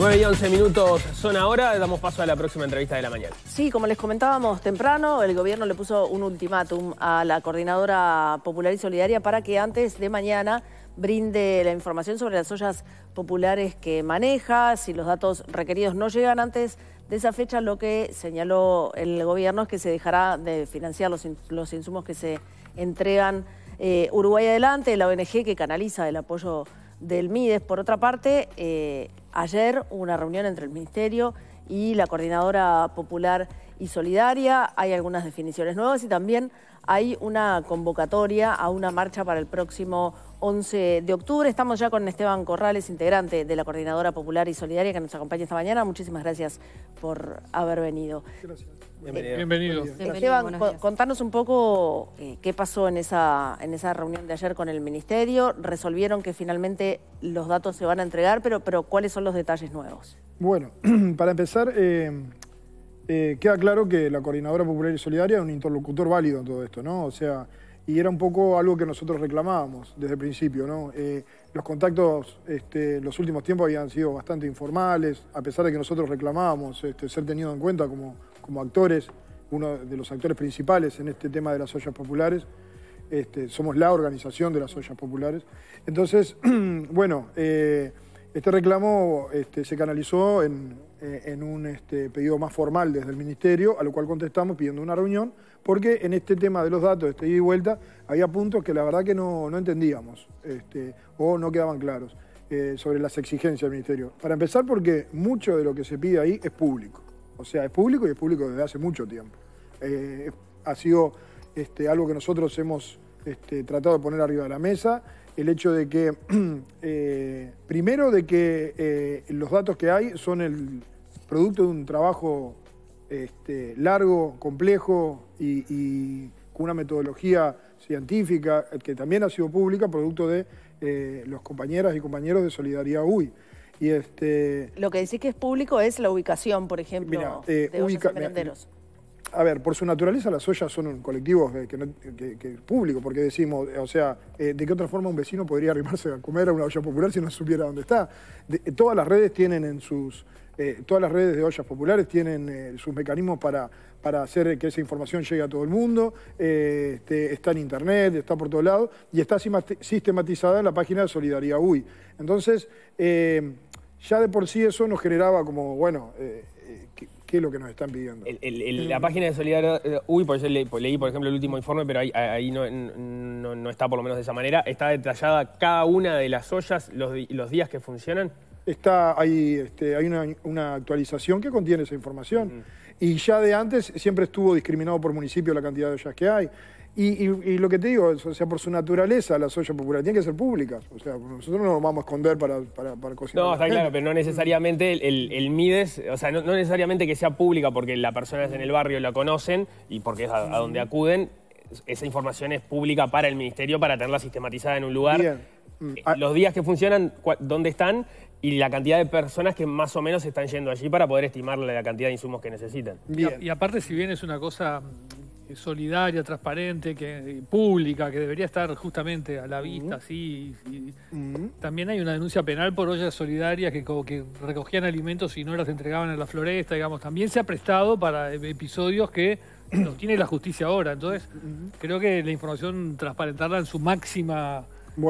9 y 11 minutos son ahora, damos paso a la próxima entrevista de la mañana. Sí, como les comentábamos temprano, el gobierno le puso un ultimátum a la coordinadora popular y solidaria para que antes de mañana brinde la información sobre las ollas populares que maneja. Si los datos requeridos no llegan antes de esa fecha, lo que señaló el gobierno es que se dejará de financiar los, insumos que se entregan eh, Uruguay Adelante, la ONG que canaliza el apoyo del MIDES. Por otra parte, eh, ayer hubo una reunión entre el Ministerio y la Coordinadora Popular y Solidaria. Hay algunas definiciones nuevas y también hay una convocatoria a una marcha para el próximo 11 de octubre. Estamos ya con Esteban Corrales, integrante de la Coordinadora Popular y Solidaria, que nos acompaña esta mañana. Muchísimas gracias por haber venido bienvenidos Esteban, contanos un poco eh, qué pasó en esa, en esa reunión de ayer con el Ministerio. Resolvieron que finalmente los datos se van a entregar, pero, pero ¿cuáles son los detalles nuevos? Bueno, para empezar, eh, eh, queda claro que la Coordinadora Popular y Solidaria es un interlocutor válido en todo esto, ¿no? O sea, y era un poco algo que nosotros reclamábamos desde el principio, ¿no? los contactos este, los últimos tiempos habían sido bastante informales, a pesar de que nosotros reclamábamos este, ser tenido en cuenta como como actores, uno de los actores principales en este tema de las ollas populares. Este, somos la organización de las ollas populares. Entonces, bueno, eh, este reclamo este, se canalizó en, eh, un este, pedido más formal desde el Ministerio, a lo cual contestamos pidiendo una reunión, porque en este tema de los datos, este ida y vuelta, había puntos que la verdad que no, entendíamos o no quedaban claros eh, sobre las exigencias del Ministerio. Para empezar, porque mucho de lo que se pide ahí es público. O sea, es público y es público desde hace mucho tiempo. Eh, ha sido este, algo que nosotros hemos este, tratado de poner arriba de la mesa, el hecho de que, eh, primero, de que eh, los datos que hay son el producto de un trabajo este, largo, complejo y, y, con una metodología científica que también ha sido pública, producto de los compañeras y compañeros de Solidaridad UI. Este, Lo que decís que es público es la ubicación, por ejemplo, de eh, ubica, merenderos. a ver, por su naturaleza las ollas son colectivos colectivo que, público, porque decimos, o sea, eh, ¿de qué otra forma un vecino podría arrimarse a comer a una olla popular si no supiera dónde está? Eh, todas las redes tienen en sus... todas las redes de ollas populares tienen sus mecanismos para, para hacer que esa información llegue a todo el mundo, este, está en internet, está por todos lados, y está sistematizada en la página de Solidaridad UY. Entonces, ya de por sí eso nos generaba como, bueno, eh, eh, ¿qué, es lo que nos están pidiendo? Eh, la página de Solidaridad, uy, por eso leí, por ejemplo, el último informe, pero ahí, ahí no, no, está por lo menos de esa manera. ¿Está detallada cada una de las ollas, los, los días que funcionan? Está este, hay una, una, actualización que contiene esa información. Y ya de antes siempre estuvo discriminado por municipio la cantidad de ollas que hay. Y, lo que te digo, o sea, por su naturaleza, la ollas popular tiene que ser pública. O sea, nosotros no nos vamos a esconder para, para, cocinar. No, está claro, pero no necesariamente el, Mides, o sea, no, necesariamente que sea pública porque la persona en el barrio, la conocen y porque es a, donde acuden. Esa información es pública para el ministerio para tenerla sistematizada en un lugar. Mm, eh, ah. Los días que funcionan, dónde están y la cantidad de personas que más o menos están yendo allí para poder estimar la cantidad de insumos que necesitan. Bien. Y aparte, si bien es una cosa eh, solidaria, transparente, que eh, pública, que debería estar justamente a la vista, sí. También hay una denuncia penal por ollas solidarias que, recogían alimentos y no las entregaban en la floresta, digamos. También se ha prestado para e, episodios que no tiene la justicia ahora. Entonces, creo que la información, transparentarla en su máxima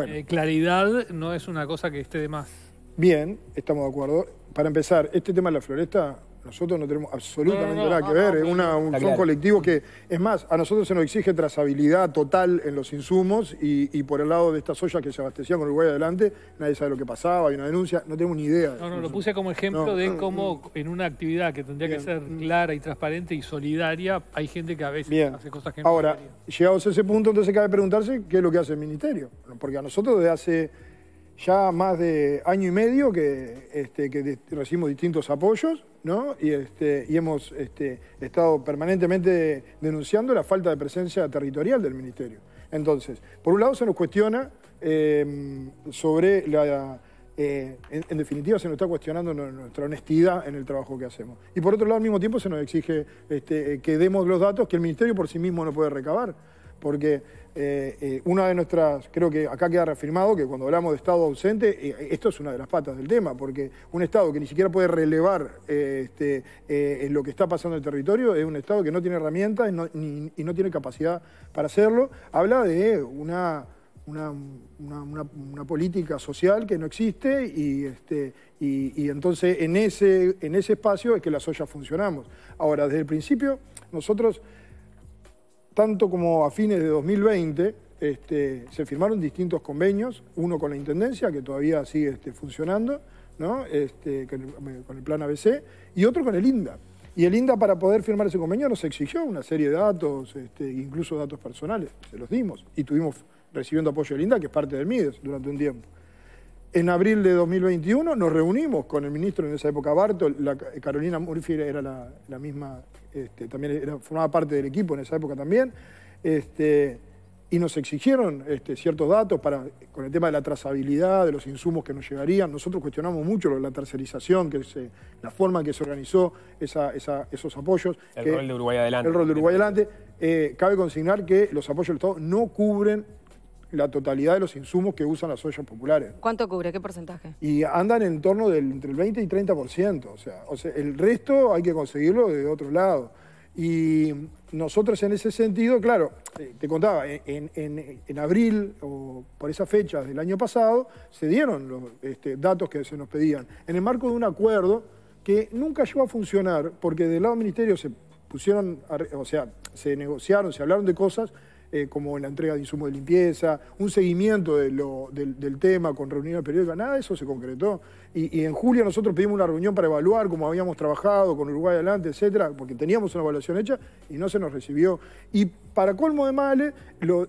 eh, claridad, no es una cosa que esté de más. Bien, estamos de acuerdo. Para empezar, este tema de la floresta nosotros no tenemos absolutamente nada que ver, es una, un, son que, es más, a nosotros se nos exige trazabilidad total en los insumos y, por el lado de estas ollas que se abastecían con Uruguay adelante, nadie sabe lo que pasaba, hay una denuncia, no tenemos ni idea. No, no, lo puse como ejemplo de cómo en una actividad que tendría que ser clara y transparente y solidaria, hay gente que a veces hace cosas que no Ahora, llegados a ese punto, entonces cabe preguntarse qué es lo que hace el Ministerio, porque a nosotros desde hace ya más de año y medio que, este, recibimos distintos apoyos, ¿no? Y, este, hemos este, estado permanentemente denunciando la falta de presencia territorial del Ministerio. Entonces, por un lado se nos cuestiona em, sobre la... Eh, en, definitiva se nos está cuestionando nuestra honestidad en el trabajo que hacemos. Y por otro lado, al mismo tiempo se nos exige que demos los datos que el Ministerio por sí mismo no puede recabar porque eh, eh, una de nuestras, creo que acá queda reafirmado que cuando hablamos de Estado ausente, eh, esto es una de las patas del tema, porque un Estado que ni siquiera puede relevar este, en lo que está pasando en el territorio es un Estado que no tiene herramientas y no tiene capacidad para hacerlo. Habla de una una, política social que no existe y, este, entonces en ese, en ese espacio es que las ollas funcionamos. Ahora, desde el principio, nosotros tanto como a fines de 2020, este, se firmaron distintos convenios, uno con la Intendencia, que todavía sigue este, funcionando, este, eh, con el plan ABC, y otro con el INDA. Y el INDA para poder firmar ese convenio nos exigió una serie de datos, incluso datos personales, se los dimos, y tuvimos recibiendo apoyo del INDA, que es parte del MIDES, durante un tiempo. En abril de 2021 nos reunimos con el ministro en esa época, Barto, Carolina Murphy era la misma este, también formaba parte del equipo en esa época también, este, y nos exigieron este, ciertos datos para, con el tema de la trazabilidad, de los insumos que nos llegarían. Nosotros cuestionamos mucho la tercerización, que la forma en que se organizó esos apoyos. El rol de Uruguay adelante. El rol de Uruguay adelante. Eh, cabe consignar que los apoyos del Estado no cubren la totalidad de los insumos que usan las ollas populares. ¿Cuánto cubre? ¿Qué porcentaje? Y andan en torno del entre el 20 y 30%. O sea, o sea, el resto hay que conseguirlo de otro lado. Y nosotros en ese sentido, claro, eh, te contaba, en, abril o por esa fecha del año pasado se dieron los este, datos que se nos pedían en el marco de un acuerdo que nunca llegó a funcionar porque del lado del ministerio se pusieron, o sea, se negociaron, se hablaron de cosas eh, como en la entrega de insumos de limpieza, un seguimiento del, tema con reuniones periódicas, nada de eso se concretó. Y, en julio nosotros pedimos una reunión para evaluar cómo habíamos trabajado con Uruguay adelante, etcétera, porque teníamos una evaluación hecha y no se nos recibió. Y para colmo de males,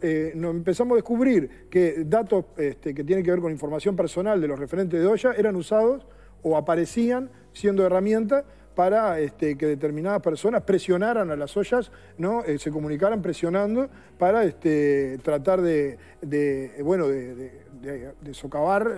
eh, empezamos a descubrir que datos este, que tienen que ver con información personal de los referentes de Oya eran usados o aparecían siendo herramienta para este, que determinadas personas presionaran a las ollas, eh, se comunicaran presionando para este, tratar de, socavar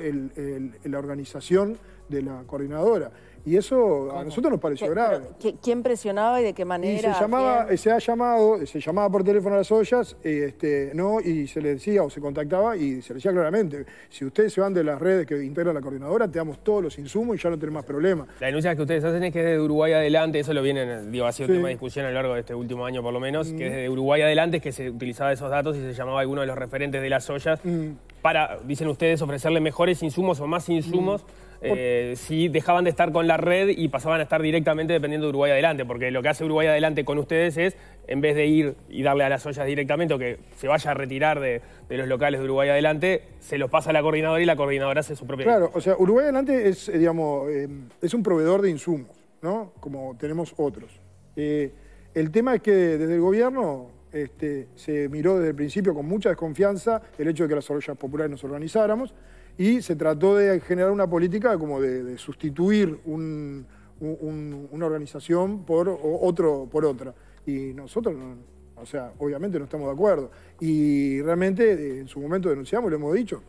la organización de la coordinadora. Y eso a nosotros nos pareció grave. ¿Quién presionaba y de qué manera? Y se llamaba, se ha llamado, se llamaba por teléfono a las ollas, este, no, y se le decía o se contactaba y se le decía claramente, si ustedes se van de las redes que integra la coordinadora, te damos todos los insumos y ya no tenemos más problema. La denuncia que ustedes hacen es que desde Uruguay adelante, eso lo viene digo, ha sido tema de discusión a lo largo de este último año por lo menos, que desde mm. Uruguay adelante es que se utilizaba esos datos y se llamaba a alguno de los referentes de las ollas mm. para, dicen ustedes, ofrecerle mejores insumos o más insumos. Mm. Eh, si dejaban de estar con la red y pasaban a estar directamente dependiendo de Uruguay adelante, porque lo que hace Uruguay adelante con ustedes es, en vez de ir y darle a las ollas directamente o que se vaya a retirar de, los locales de Uruguay adelante, se los pasa a la coordinadora y la coordinadora hace su propia... Claro, o sea, Uruguay adelante es, eh, digamos, eh, es un proveedor de insumos, ¿no? Como tenemos otros. el tema es que desde el gobierno este, se miró desde el principio con mucha desconfianza el hecho de que las ollas populares nos organizáramos y se trató de generar una política como de, sustituir una organización por, otro, por otra. Y nosotros, o sea, obviamente no estamos de acuerdo. Y realmente eh, en su momento denunciamos, lo hemos dicho,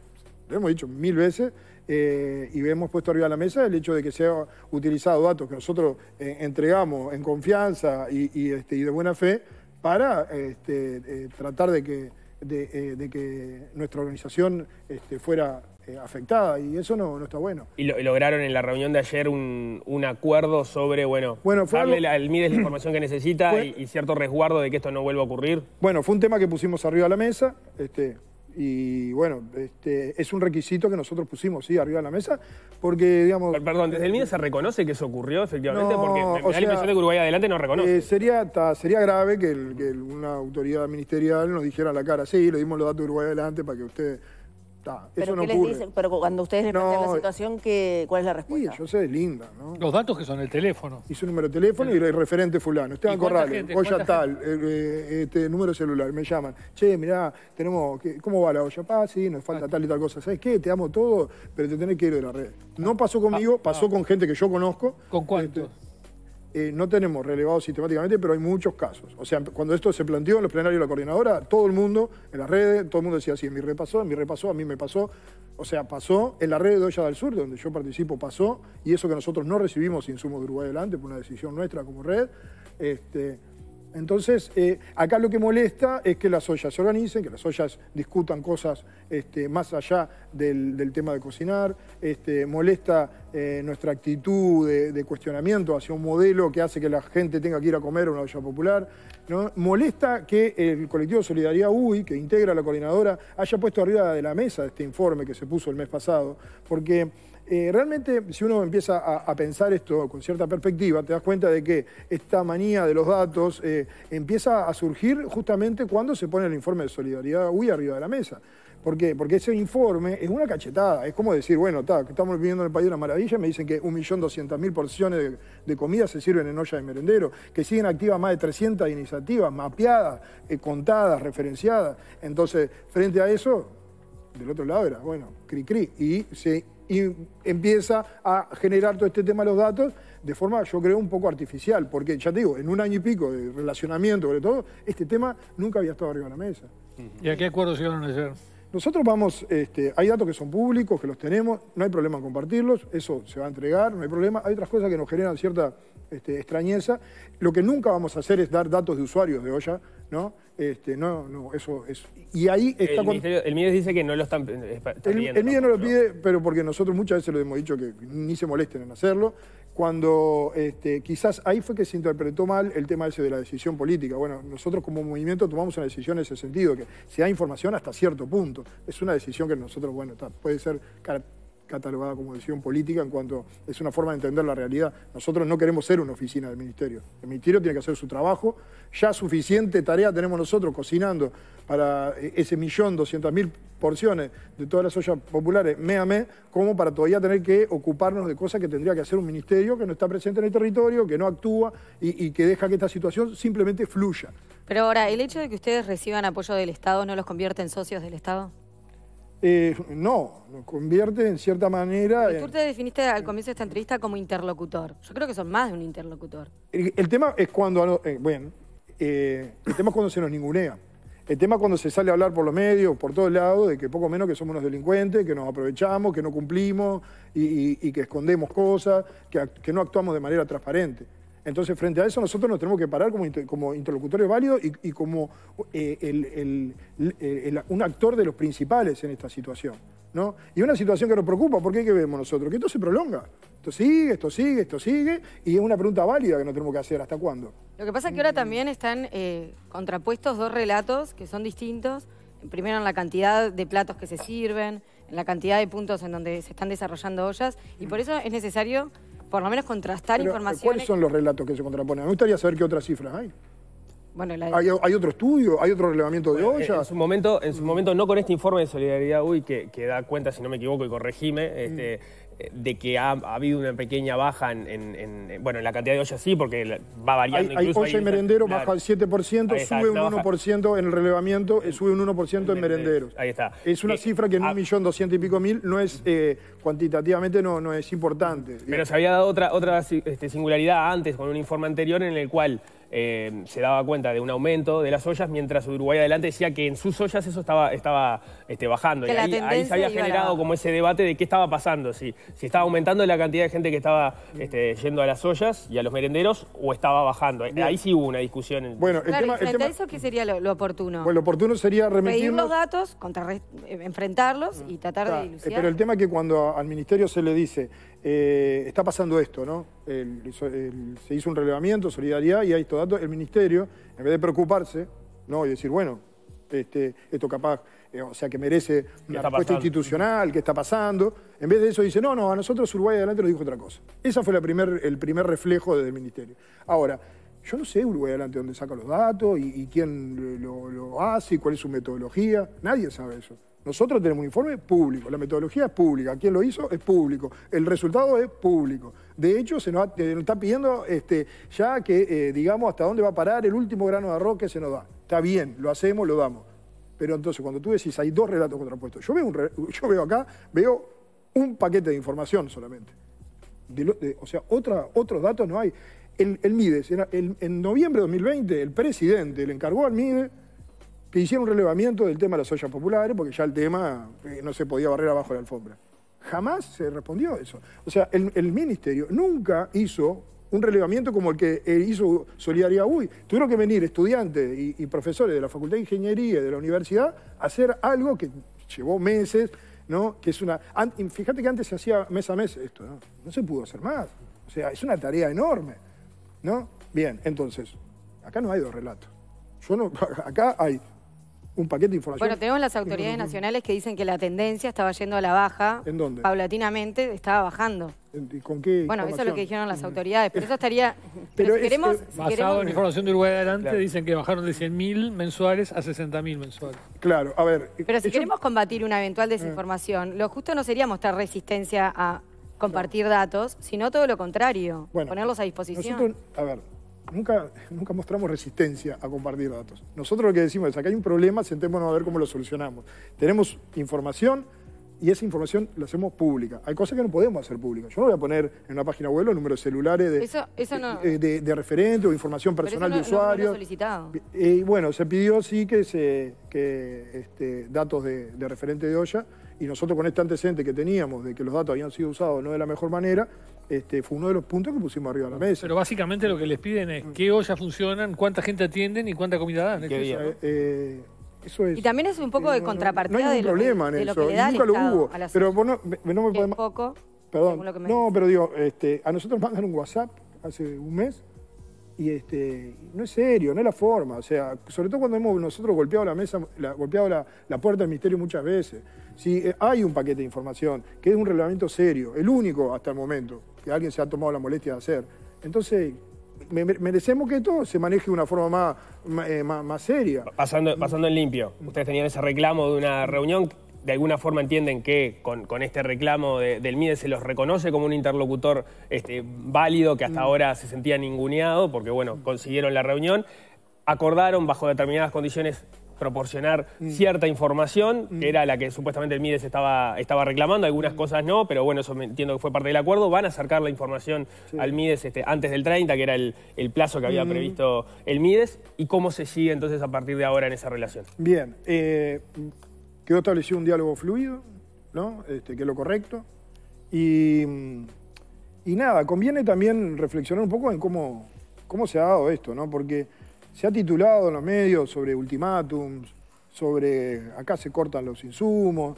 lo hemos dicho mil veces, eh, y hemos puesto arriba de la mesa el hecho de que se ha utilizado datos que nosotros eh, entregamos en confianza este, y, de buena fe para este, tratar de que, de, que nuestra organización este, fuera eh, afectada y eso no, no está bueno. Y, lograron en la reunión de ayer un, acuerdo sobre, bueno, darle al MIDES la información que necesita y, cierto resguardo de que esto no vuelva a ocurrir. Bueno, fue un tema que pusimos arriba de la mesa este, y bueno, este, es un requisito que nosotros pusimos, sí, arriba de la mesa, porque digamos... perdón, desde el MIDES se reconoce que eso ocurrió efectivamente, porque me, impresión de Uruguay adelante no reconoce. Eh, sería, sería grave que, una autoridad ministerial nos dijera la cara, sí, le dimos los datos de Uruguay adelante para que usted ¿Pero Pero cuando ustedes les no, la eh, situación, que ¿cuál es la respuesta? Sí, yo sé, linda, ¿no? Los datos que son el teléfono. Y su número de teléfono y el referente fulano. Esteban Corrales, olla tal, eh, eh, este, número celular, me llaman. Che, mirá, tenemos, que, ¿cómo va la olla? Ah, sí, nos falta tal y tal cosa. ¿Sabes qué? Te amo todo, pero te tenés que ir de la red. No ah, pasó ah, conmigo, ah. pasó con gente que yo conozco. ¿Con cuántos? Este, eh, no tenemos relevados sistemáticamente, pero hay muchos casos. O sea, cuando esto se planteó en los plenarios de la coordinadora, todo el mundo en las redes, todo el mundo decía, sí, en mi red pasó, mi red pasó, a mí me pasó. O sea, pasó en la red de Olla del Sur, donde yo participo, pasó, y eso que nosotros no recibimos insumos de Uruguay adelante, por una decisión nuestra como red. Este, entonces, eh, acá lo que molesta es que las ollas se organicen, que las ollas discutan cosas este, más allá del, tema de cocinar, este, molesta eh, nuestra actitud de, cuestionamiento hacia un modelo que hace que la gente tenga que ir a comer a una olla popular, molesta que el colectivo Solidaridad UI, que integra la coordinadora, haya puesto arriba de la mesa este informe que se puso el mes pasado, porque eh, realmente, si uno empieza a, pensar esto con cierta perspectiva, te das cuenta de que esta manía de los datos eh, empieza a surgir justamente cuando se pone el informe de solidaridad uy arriba de la mesa. ¿Por qué? Porque ese informe es una cachetada. Es como decir, bueno, estamos viviendo en el país de maravilla, me dicen que 1.200.000 porciones de, comida se sirven en olla de merendero, que siguen activas más de 300 iniciativas mapeadas, eh, contadas, referenciadas. Entonces, frente a eso, del otro lado era, bueno, cri-cri. Y se y empieza a generar todo este tema de los datos de forma, yo creo, un poco artificial, porque ya te digo, en un año y pico de relacionamiento, sobre todo, este tema nunca había estado arriba de la mesa. ¿Y a qué acuerdo se llegaron ayer? Nosotros vamos, este, hay datos que son públicos, que los tenemos, no hay problema en compartirlos, eso se va a entregar, no hay problema. Hay otras cosas que nos generan cierta este, extrañeza. Lo que nunca vamos a hacer es dar datos de usuarios de olla, ¿no? Este, no, no, eso es. Y ahí está. El, con... dice que no lo están. pidiendo. Eh, el, el no lo pide, pero porque nosotros muchas veces lo hemos dicho que ni se molesten en hacerlo cuando este, quizás ahí fue que se interpretó mal el tema ese de la decisión política. Bueno, nosotros como movimiento tomamos una decisión en ese sentido, que si hay información hasta cierto punto. Es una decisión que nosotros, bueno, puede ser catalogada como decisión política en cuanto es una forma de entender la realidad. Nosotros no queremos ser una oficina del Ministerio. El Ministerio tiene que hacer su trabajo. Ya suficiente tarea tenemos nosotros cocinando para eh, ese millón doscientas mil porciones de todas las ollas populares, me a me, como para todavía tener que ocuparnos de cosas que tendría que hacer un ministerio que no está presente en el territorio, que no actúa y, y que deja que esta situación simplemente fluya. Pero ahora, ¿el hecho de que ustedes reciban apoyo del Estado no los convierte en socios del Estado? Eh, no, nos convierte en cierta manera... tú te definiste al comienzo de esta entrevista como interlocutor. Yo creo que son más de un interlocutor. El, tema es cuando... Eh, bueno, eh, el tema cuando se nos ningunea. El tema es cuando se sale a hablar por los medios, por todos lados, de que poco menos que somos unos delincuentes, que nos aprovechamos, que no cumplimos y, que escondemos cosas, que no actuamos de manera transparente. Entonces, frente a eso, nosotros nos tenemos que parar como, como válidos y, como eh, un actor de los principales en esta situación. ¿no? Y una situación que nos preocupa, porque ¿qué vemos nosotros? Que esto se prolonga. Esto sigue, esto sigue, esto sigue, y es una pregunta válida que nos tenemos que hacer, ¿hasta cuándo? Lo que pasa es que ahora también están eh, contrapuestos dos relatos que son distintos. Primero en la cantidad de platos que se sirven, en la cantidad de puntos en donde se están desarrollando ollas, y por eso es necesario por lo menos contrastar información. Eh, ¿Cuáles son los relatos que se contraponen? Me gustaría saber qué otras cifras hay. ¿Hay, otro estudio? ¿Hay otro relevamiento de olla. En su, momento, en su momento, no con este informe de solidaridad, uy, que, que da cuenta, si no me equivoco, y corregime, este, mm de que ha, habido una pequeña baja en, bueno, en la cantidad de ollas sí, porque va variando. Hay, hay merendero, baja el 7%, sube un 1% en el relevamiento, sube un 1% en merenderos. Ahí está. Es una cifra que en un millón doscientos y pico mil no es, eh, cuantitativamente no, es importante. Pero se había dado otra, otra este, singularidad antes con un informe anterior en el cual eh, se daba cuenta de un aumento de las ollas, mientras Uruguay Adelante decía que en sus ollas eso estaba, estaba este, bajando. y ahí, se había generado como ese debate de qué estaba pasando, si, si estaba aumentando la cantidad de gente que estaba este, yendo a las ollas y a los merenderos o estaba bajando. Eh, ahí sí hubo una discusión. Bueno, el tema, frente a eso, ¿qué sería lo, oportuno? Bueno, lo oportuno sería remitir los datos, eh, enfrentarlos y tratar de ah, dilucidar. Pero el tema es que cuando al ministerio se le dice eh, está pasando esto, ¿no? se hizo un relevamiento, solidaridad, y hay estos datos. El ministerio, en vez de preocuparse, ¿no? Y decir, bueno, este, esto capaz, eh, o sea, que merece una respuesta institucional, qué está pasando. En vez de eso dice, no, no, a nosotros Uruguay adelante nos dijo otra cosa. Ese fue la el primer reflejo del ministerio. Ahora, yo no sé Uruguay Adelante dónde saca los datos y, quién lo, hace y cuál es su metodología. Nadie sabe eso. Nosotros tenemos un informe público, la metodología es pública, Quién lo hizo es público, el resultado es público. De hecho, se nos, eh, está pidiendo este, ya que eh, digamos hasta dónde va a parar el último grano de arroz que se nos da. Está bien, lo hacemos, lo damos. Pero entonces cuando tú decís hay dos relatos contrapuestos, yo veo, yo acá, veo un paquete de información solamente. o sea, otros datos no hay el, MIDES, era en noviembre de 2020, el presidente le encargó al MIDES que hiciera un relevamiento del tema de las ollas populares, porque ya el tema eh, no se podía barrer abajo de la alfombra. Jamás se respondió eso. O sea, el, ministerio nunca hizo un relevamiento como el que eh, hizo Solidaridad Uy. Tuvieron que venir estudiantes y, profesores de la Facultad de Ingeniería y de la universidad a hacer algo que llevó meses, ¿no? Que es una... Fíjate que antes se hacía mes a mes esto, ¿no? No se pudo hacer más. O sea, es una tarea enorme. ¿No? Bien, entonces, acá no hay dos relatos. Yo acá hay un paquete de información. Bueno, tenemos las autoridades nacionales que dicen que la tendencia estaba yendo a la baja. ¿En dónde? Paulatinamente estaba bajando. ¿Y con qué? Bueno, eso es lo que dijeron las mm. autoridades, pero eso estaría... Pero, queremos, basado en información de Uruguay Adelante, dicen que bajaron de 100.000 mensuales a 60.000 mensuales. Claro, a ver... Pero si queremos combatir una eventual mm. desinformación, lo justo no sería mostrar resistencia a compartir datos, sino todo lo contrario, ponerlos a disposición. a ver, nunca, nunca mostramos resistencia a compartir datos. Nosotros lo que decimos es, acá hay un problema, sentémonos a ver cómo lo solucionamos. Tenemos información y esa información la hacemos pública. Hay cosas que no podemos hacer públicas. Yo no voy a poner en una página web los números celulares de, de, referente o información personal eso no, de usuario. solicitado. Eh, y bueno, se pidió sí que, se, que este, datos de, de referente de olla y nosotros con este antecedente que teníamos de que los datos habían sido usados no de la mejor manera, este, fue uno de los puntos que pusimos arriba de la mesa. Pero básicamente lo que les piden es qué ollas funcionan, cuánta gente atienden y cuánta comida dan. día? Eh, y también es un poco de eh, contrapartida de problema que, en eso, nunca lo hubo. Pero vos no me podemos... Perdón. No, pero digo, este, a nosotros mandan un WhatsApp hace un mes y este, no es serio, no es la forma. O sea, sobre todo cuando hemos nosotros golpeado la mesa, golpeado la, puerta del misterio muchas veces. Si eh, hay un paquete de información, que es un reglamento serio, el único hasta el momento, que alguien se ha tomado la molestia de hacer. Entonces, merecemos que todo se maneje de una forma eh, más, más, seria. Pasando, pasando en limpio, ustedes tenían ese reclamo de una reunión de alguna forma entienden que con, este reclamo del Mides se los reconoce como un interlocutor este, válido que hasta mm. ahora se sentía ninguneado porque, bueno, consiguieron la reunión, acordaron bajo determinadas condiciones proporcionar mm. cierta información, mm. que era la que supuestamente el Mides estaba, estaba reclamando, algunas cosas no, pero bueno, eso entiendo que fue parte del acuerdo, van a acercar la información al Mides este, antes del 30, que era el, plazo que había previsto el Mides, y cómo se sigue entonces a partir de ahora en esa relación. Bien, eh, quedó establecido un diálogo fluido, ¿no? Este, que es lo correcto. Y, nada, conviene también reflexionar un poco en cómo, cómo se ha dado esto, ¿no? porque se ha titulado en los medios sobre ultimátums, sobre acá se cortan los insumos,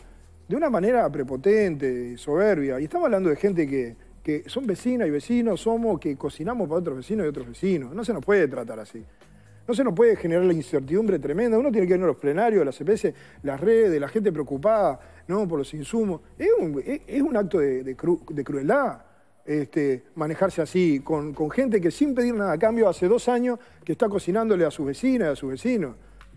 de una manera prepotente, soberbia. Y estamos hablando de gente que, que son vecinos y vecinos, somos que cocinamos para otros vecinos y otros vecinos. No se nos puede tratar así. No se nos puede generar la incertidumbre tremenda. Uno tiene que ir a los plenarios, las CPS, e las redes, la gente preocupada ¿no? por los insumos. Es un, acto de, crueldad este, manejarse así, con, gente que sin pedir nada a cambio hace dos años que está cocinándole a sus vecinas, a sus vecinos.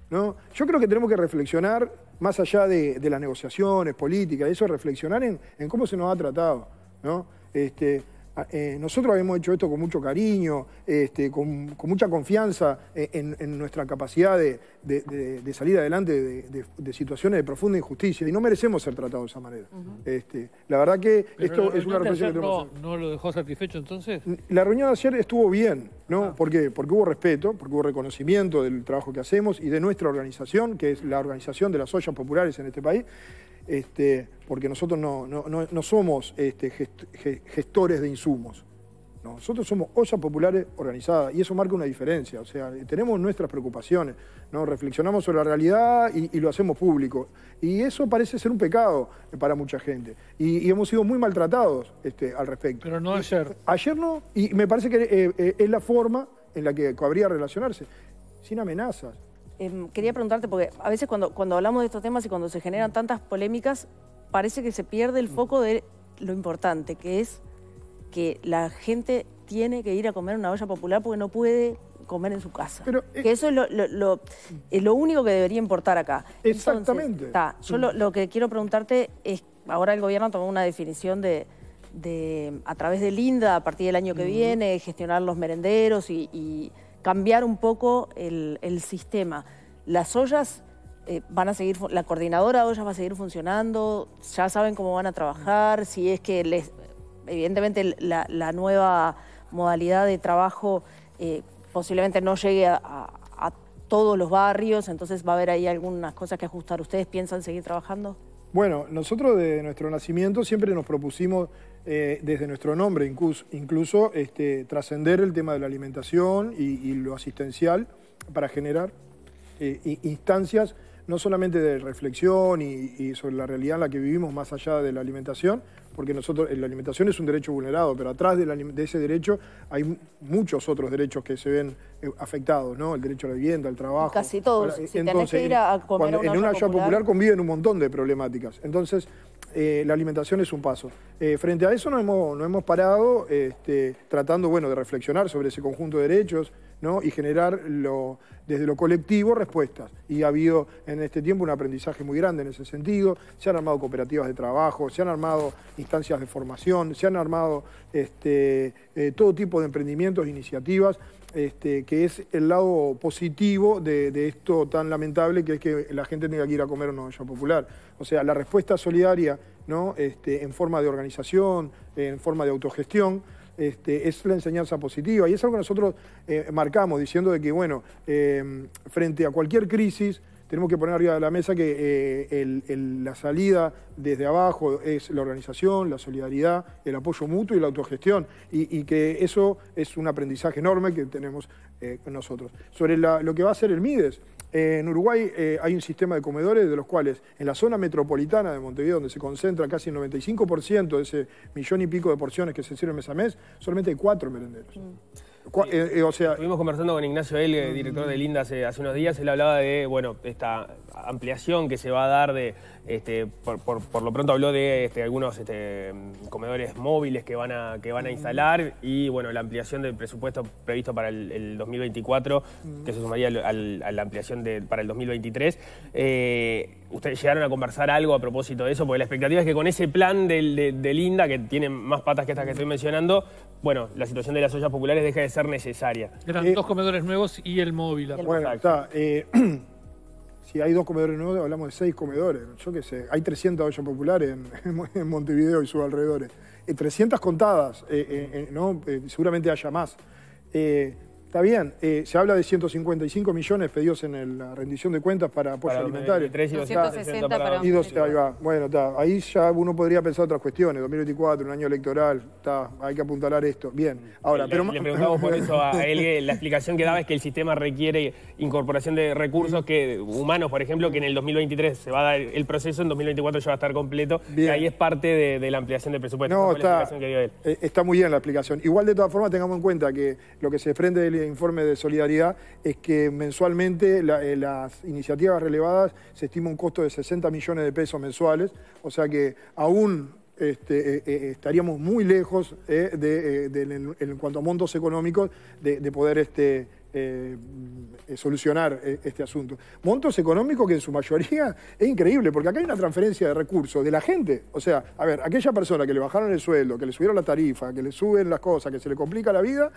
¿no? Yo creo que tenemos que reflexionar, más allá de, las negociaciones políticas, eso, reflexionar en, cómo se nos ha tratado. ¿no? Este, Ah, eh, nosotros habíamos hecho esto con mucho cariño, este, con, mucha confianza eh, en, nuestra capacidad de, salir adelante de, situaciones de profunda injusticia y no merecemos ser tratados de esa manera. Este, la verdad que esto es una reflexión que tenemos. No, lo dejó satisfecho entonces? La reunión de ayer estuvo bien, ¿no? Ah. ¿Por qué? Porque hubo respeto, porque hubo reconocimiento del trabajo que hacemos y de nuestra organización, que es la organización de las ollas populares en este país. Este, porque nosotros no, somos este, gestores de insumos. Nosotros somos ollas populares organizadas y eso marca una diferencia. O sea, tenemos nuestras preocupaciones, reflexionamos sobre la realidad y, lo hacemos público. Y eso parece ser un pecado para mucha gente. Y, hemos sido muy maltratados este, al respecto. Pero no ayer. Ayer no, y me parece que eh, eh, es la forma en la que cabría relacionarse, sin amenazas. Em, quería preguntarte, porque a veces cuando, cuando hablamos de estos temas y cuando se generan tantas polémicas, parece que se pierde el mm. foco de lo importante, que es que la gente tiene que ir a comer una olla popular porque no puede comer en su casa. Eh, que eso es lo, mm. lo, único que debería importar acá. Exactamente. yo mm. lo, que quiero preguntarte es, ahora el gobierno tomó una definición de, a través de Linda, a partir del año que viene, gestionar los merenderos y cambiar un poco el, sistema. Las ollas eh, van a seguir, la coordinadora de ollas va a seguir funcionando, ya saben cómo van a trabajar, si es que evidentemente la, nueva modalidad de trabajo eh, posiblemente no llegue a, a todos los barrios, entonces va a haber ahí algunas cosas que ajustar. ¿Ustedes piensan seguir trabajando? Bueno, nosotros de nuestro nacimiento siempre nos propusimos eh, desde nuestro nombre, incluso, incluso este, trascender el tema de la alimentación y, lo asistencial para generar eh, instancias no solamente de reflexión y, sobre la realidad en la que vivimos más allá de la alimentación, porque nosotros la alimentación es un derecho vulnerado, pero atrás de, ese derecho hay muchos otros derechos que se ven eh, afectados, ¿no? El derecho a la vivienda, al trabajo. Casi todos. si tenés que ir a comer a en una olla popular conviven un montón de problemáticas. Entonces, eh, la alimentación es un paso. Eh, frente a eso no hemos, parado este, tratando de reflexionar sobre ese conjunto de derechos y generar desde lo colectivo respuestas. Y ha habido en este tiempo un aprendizaje muy grande en ese sentido. Se han armado cooperativas de trabajo, se han armado instancias de formación, se han armado este, eh, todo tipo de emprendimientos e iniciativas este, que es el lado positivo de, esto tan lamentable que es que la gente tenga que ir a comer un una olla popular. O sea, la respuesta solidaria ¿no? Este, en forma de organización, en forma de autogestión, este, es la enseñanza positiva y es algo que nosotros eh, marcamos diciendo de que, bueno, eh, frente a cualquier crisis, tenemos que poner arriba de la mesa que eh, la salida desde abajo es la organización, la solidaridad, el apoyo mutuo y la autogestión, y, que eso es un aprendizaje enorme que tenemos eh, nosotros. Sobre lo que va a hacer el MIDES, eh, en Uruguay hay un sistema de comedores de los cuales en la zona metropolitana de Montevideo, donde se concentra casi el 95% de ese millón y pico de porciones que se sirven mes a mes, solamente hay cuatro merenderos. Mm. Eh, eh, o sea, estuvimos conversando con Ignacio Elgue, director de Linda, hace, hace, unos días. Él hablaba de bueno, esta ampliación que se va a dar de, este, por, lo pronto habló de este, algunos este, comedores móviles que van, a, que van a instalar y bueno, la ampliación del presupuesto previsto para el, 2024, que se sumaría a la ampliación para el 2023. Eh, ¿Ustedes llegaron a conversar algo a propósito de eso? Porque la expectativa es que con ese plan del, de, linda INDA, que tiene más patas que estas que estoy mencionando, bueno, la situación de las ollas populares deja de ser necesaria. Eran eh, dos comedores nuevos y el móvil. Bueno, está. Eh, si hay dos comedores nuevos, hablamos de seis comedores. Yo qué sé, hay 300 ollas populares en, Montevideo y sus alrededores. 300 eh, contadas, eh, eh, seguramente haya más. Está bien, eh, se habla de 155 millones pedidos en la rendición de cuentas para apoyo alimentario. para... ahí va. Bueno, está. ahí ya uno podría pensar otras cuestiones. 2024, un año electoral, está. hay que apuntalar esto. Bien, ahora... Le, pero... le preguntamos por eso a él, la explicación que daba es que el sistema requiere incorporación de recursos que humanos, por ejemplo, que en el 2023 se va a dar el proceso, en 2024 ya va a estar completo. Y ahí es parte de, la ampliación del presupuesto. No, está, eh, está muy bien la explicación. Igual, de todas formas, tengamos en cuenta que lo que se desprende del informe de solidaridad es que mensualmente eh, las iniciativas relevadas se estima un costo de 60 millones de pesos mensuales, o sea que aún este, eh, eh, estaríamos muy lejos en cuanto a montos económicos de, poder este, eh, mm, eh, solucionar eh, este asunto. Montos económicos que en su mayoría es increíble, porque acá hay una transferencia de recursos de la gente. O sea, a ver, aquella persona que le bajaron el sueldo, que le subieron la tarifa, que le suben las cosas, que se le complica la vida,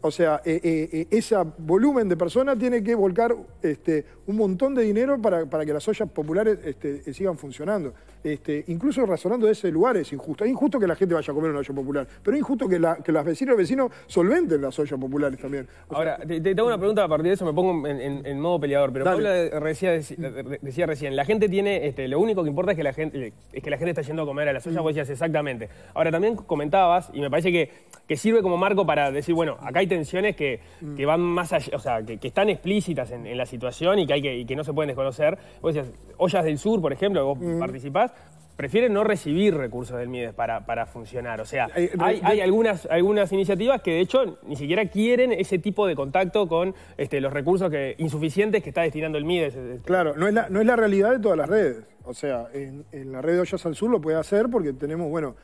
o sea, ese volumen de personas tiene que volcar este, un montón de dinero para, que las ollas populares este, sigan funcionando. Este, incluso razonando de ese lugar es injusto. Es injusto que la gente vaya a comer una olla popular, pero es injusto que, los y vecinos solventen las ollas populares también. Ahora, te, hago una pregunta a partir de eso, me pongo en, modo peleador, pero Pablo decía, recién, la gente tiene, este, lo único que importa es que la gente, es que la gente está yendo a comer a las ollas, vos decías exactamente. Ahora, también comentabas, y me parece que, sirve como marco para decir, bueno, acá hay tensiones que, mm. van más allá, o sea, que, están explícitas en, la situación y que, no se pueden desconocer. Vos decías, ollas del sur, por ejemplo, vos mm. participás, prefieren no recibir recursos del MIDES para, funcionar. O sea, hay, algunas, algunas iniciativas que de hecho ni siquiera quieren ese tipo de contacto con este, los recursos que, insuficientes que está destinando el MIDES. Este, este. Claro, no es, la, realidad de todas las redes. O sea, en, la red de Ollas al Sur lo puede hacer porque tenemos, bueno,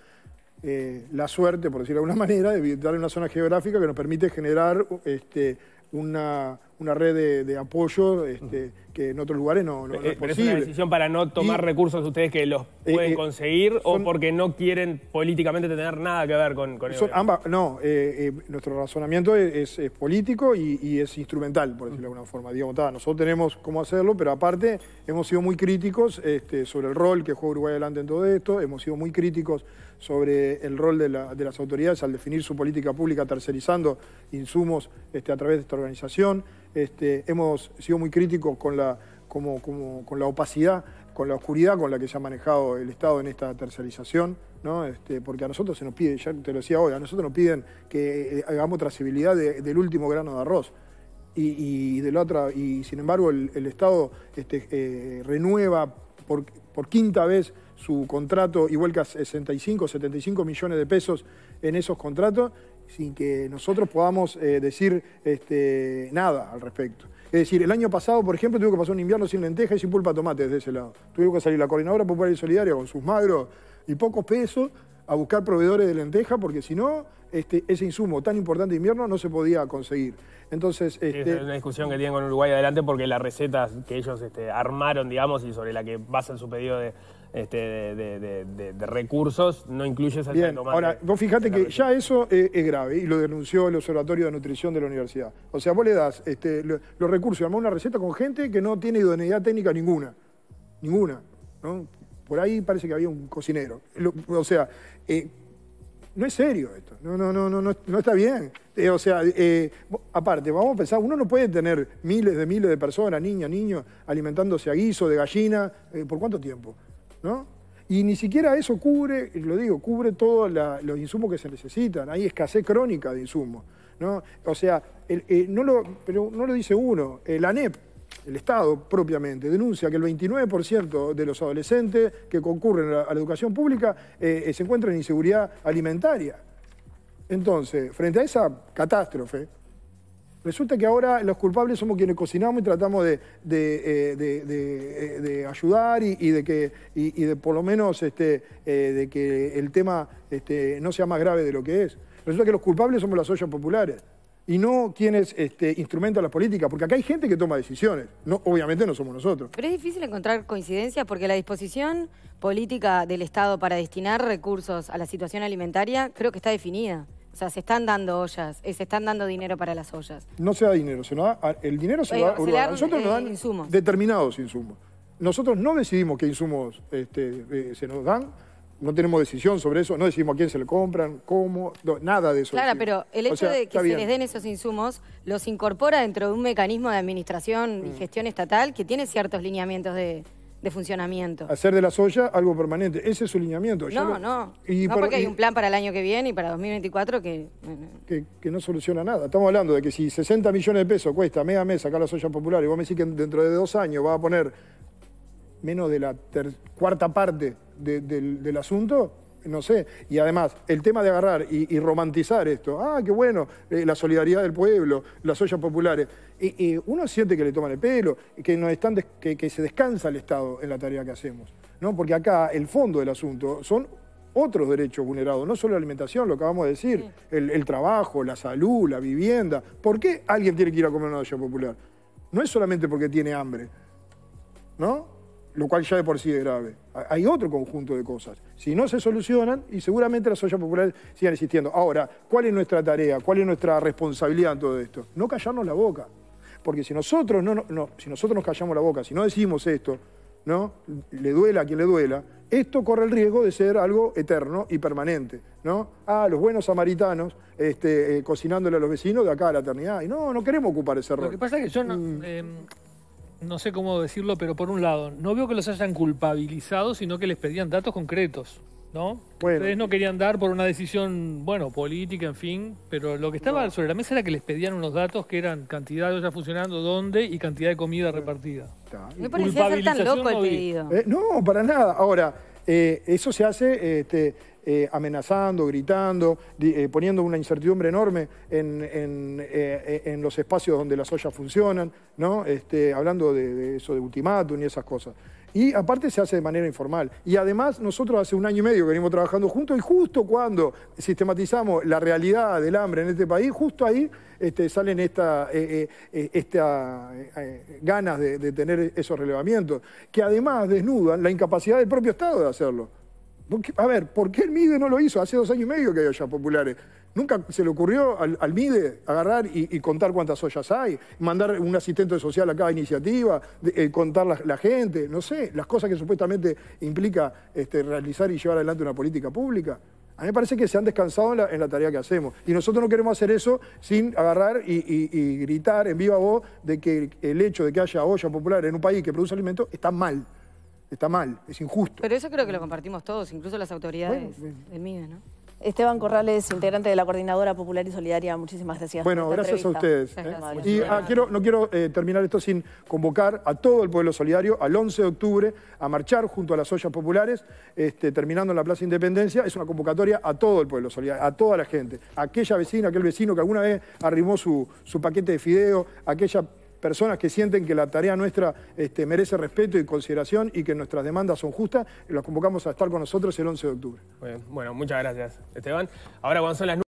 eh, la suerte, por decirlo de alguna manera, de en una zona geográfica que nos permite generar este, una, red de, apoyo este, que en otros lugares no, no, es eh, posible. es una decisión para no tomar recursos ustedes que los eh, pueden eh, conseguir o porque no quieren políticamente tener nada que ver con, con eso. no, nuestro razonamiento es, político y, es instrumental, por decirlo de alguna forma. Digamos, nosotros tenemos cómo hacerlo, pero aparte hemos sido muy críticos este, sobre el rol que juega Uruguay adelante en todo esto, hemos sido muy críticos sobre el rol de, las autoridades al definir su política pública tercerizando insumos este, a través de esta organización. Este, hemos sido muy críticos con la, opacidad, con la oscuridad con la que se ha manejado el Estado en esta tercerización. Este, porque a nosotros se nos pide, ya te lo decía hoy, a nosotros nos piden que eh, hagamos trazabilidad del último grano de arroz. Y, sin embargo el, Estado eh, renueva por, quinta vez su contrato y vuelca 65, 75 millones de pesos en esos contratos sin que nosotros podamos eh, decir este, nada al respecto. Es decir, el año pasado, por ejemplo, tuvo que pasar un invierno sin lentejas y sin pulpa de tomate desde ese lado. Tuvo que salir la Coordinadora Popular y Solidaria con sus magros y pocos pesos a buscar proveedores de lenteja porque si no, este, ese insumo tan importante de invierno no se podía conseguir. Entonces, es este, una discusión que tienen con Uruguay adelante porque las recetas que ellos armaron, digamos, y sobre la que basan su pedido de, este, de, recursos, no incluye al Bien, ahora, vos fíjate que ya eso eh, es grave y lo denunció el Observatorio de Nutrición de la Universidad. O sea, vos le das este, los recursos, armás una receta con gente que no tiene idoneidad técnica ninguna. Ninguna. ¿no? Por ahí parece que había un cocinero. o sea, eh, no es serio esto. No, no, no, no, no está bien. Eh, o sea, aparte, vamos a pensar, uno no puede tener miles de miles de personas, niñas, niños, alimentándose a guiso, de gallina, ¿por cuánto tiempo? Y ni siquiera eso cubre, lo digo, cubre todos los insumos que se necesitan. Hay escasez crónica de insumos. ¿no? O sea, eh, no, lo, pero no lo dice uno, la ANEP, el Estado propiamente, denuncia que el 29% de los adolescentes que concurren a la, educación pública eh, eh, se encuentran en inseguridad alimentaria. Entonces, frente a esa catástrofe, Resulta que ahora los culpables somos quienes cocinamos y tratamos de, eh, eh, ayudar y, de que y, de por lo menos este, eh, de que el tema este, no sea más grave de lo que es. Resulta que los culpables somos las ollas populares y no quienes este, instrumentan las políticas, porque acá hay gente que toma decisiones, no, obviamente no somos nosotros. Pero es difícil encontrar coincidencia porque la disposición política del Estado para destinar recursos a la situación alimentaria creo que está definida. O sea, se están dando ollas, eh, se están dando dinero para las ollas. No se da dinero, se el dinero se va Nosotros nos eh, dan determinados insumos. Nosotros no decidimos qué insumos este, eh, se nos dan, no tenemos decisión sobre eso, no decidimos a quién se le compran, cómo, nada de eso. Claro, pero el hecho de que se les den esos insumos los incorpora dentro de un mecanismo de administración y mm. gestión estatal que tiene ciertos lineamientos de, de funcionamiento. Hacer de la soya algo permanente. Ese es su lineamiento. no, no. no porque hay un plan para el año que viene y para 2024 que... que... que... no soluciona nada. Estamos hablando de que si 60 millones de pesos cuesta media a mes sacar la soya popular y vos me decís que dentro de dos años va a poner menos de la cuarta parte del asunto, no sé. Y además, el tema de agarrar y, romantizar esto, ah, qué bueno, eh, la solidaridad del pueblo, las ollas populares. Y, uno siente que le toman el pelo, que, no están que, se descansa el Estado en la tarea que hacemos. ¿no? Porque acá el fondo del asunto son otros derechos vulnerados, no solo la alimentación, lo que acabamos de decir, el, el, trabajo, la salud, la vivienda. ¿Por qué alguien tiene que ir a comer una olla popular? No es solamente porque tiene hambre, ¿no? Lo cual ya de por sí es grave hay otro conjunto de cosas. Si no se solucionan, y seguramente las ollas populares sigan existiendo. Ahora, ¿cuál es nuestra tarea? ¿Cuál es nuestra responsabilidad en todo esto? No callarnos la boca. Porque si nosotros, no, no, si nosotros nos callamos la boca, si no decimos esto, ¿no? le duela a quien le duela, esto corre el riesgo de ser algo eterno y permanente. ¿no? Ah, los buenos samaritanos este, eh, cocinándole a los vecinos de acá a la eternidad. Y no, no queremos ocupar ese rol. Lo que pasa es que yo no... Mm. Em, no sé cómo decirlo, pero por un lado, no veo que los hayan culpabilizado, sino que les pedían datos concretos, ¿no? Ustedes no querían dar por una decisión, bueno, política, en fin, pero lo que estaba sobre la mesa era que les pedían unos datos que eran cantidad de ollas funcionando, dónde y cantidad de comida repartida. No parecía ser tan loco el pedido. Eh, no, para nada. Ahora... Eh, eso se hace este, eh, amenazando, gritando, eh, poniendo una incertidumbre enorme en, los espacios donde las ollas funcionan, este, hablando de, de eso de ultimátum y esas cosas. Y aparte se hace de manera informal. Y además nosotros hace un año y medio que venimos trabajando juntos y justo cuando sistematizamos la realidad del hambre en este país, justo ahí este, salen estas eh, eh, eh, ganas de, tener esos relevamientos, que además desnudan la incapacidad del propio Estado de hacerlo. A ver, ¿por qué el MIDE no lo hizo? Hace dos años y medio que hay allá populares. Nunca se le ocurrió al, MIDE agarrar y, contar cuántas ollas hay, mandar un asistente social a cada iniciativa, eh, contar la, gente, no sé, las cosas que supuestamente implica este, realizar y llevar adelante una política pública. A mí me parece que se han descansado en la, tarea que hacemos. Y nosotros no queremos hacer eso sin agarrar y, gritar en viva voz de que el hecho de que haya olla popular en un país que produce alimentos está mal. Está mal, es injusto. Pero eso creo que lo compartimos todos, incluso las autoridades del MIDE, ¿no? Esteban Corrales, integrante de la Coordinadora Popular y Solidaria, muchísimas gracias. Bueno, gracias a ustedes. ¿eh? Y ah, quiero, no quiero eh, terminar esto sin convocar a todo el pueblo solidario al 11 de octubre a marchar junto a las ollas populares, este, terminando en la Plaza Independencia. Es una convocatoria a todo el pueblo solidario, a toda la gente. Aquella vecina, aquel vecino que alguna vez arrimó su, su paquete de fideo, aquella personas que sienten que la tarea nuestra este, merece respeto y consideración y que nuestras demandas son justas, los convocamos a estar con nosotros el 11 de octubre. Bueno, muchas gracias, Esteban. Ahora, cuando las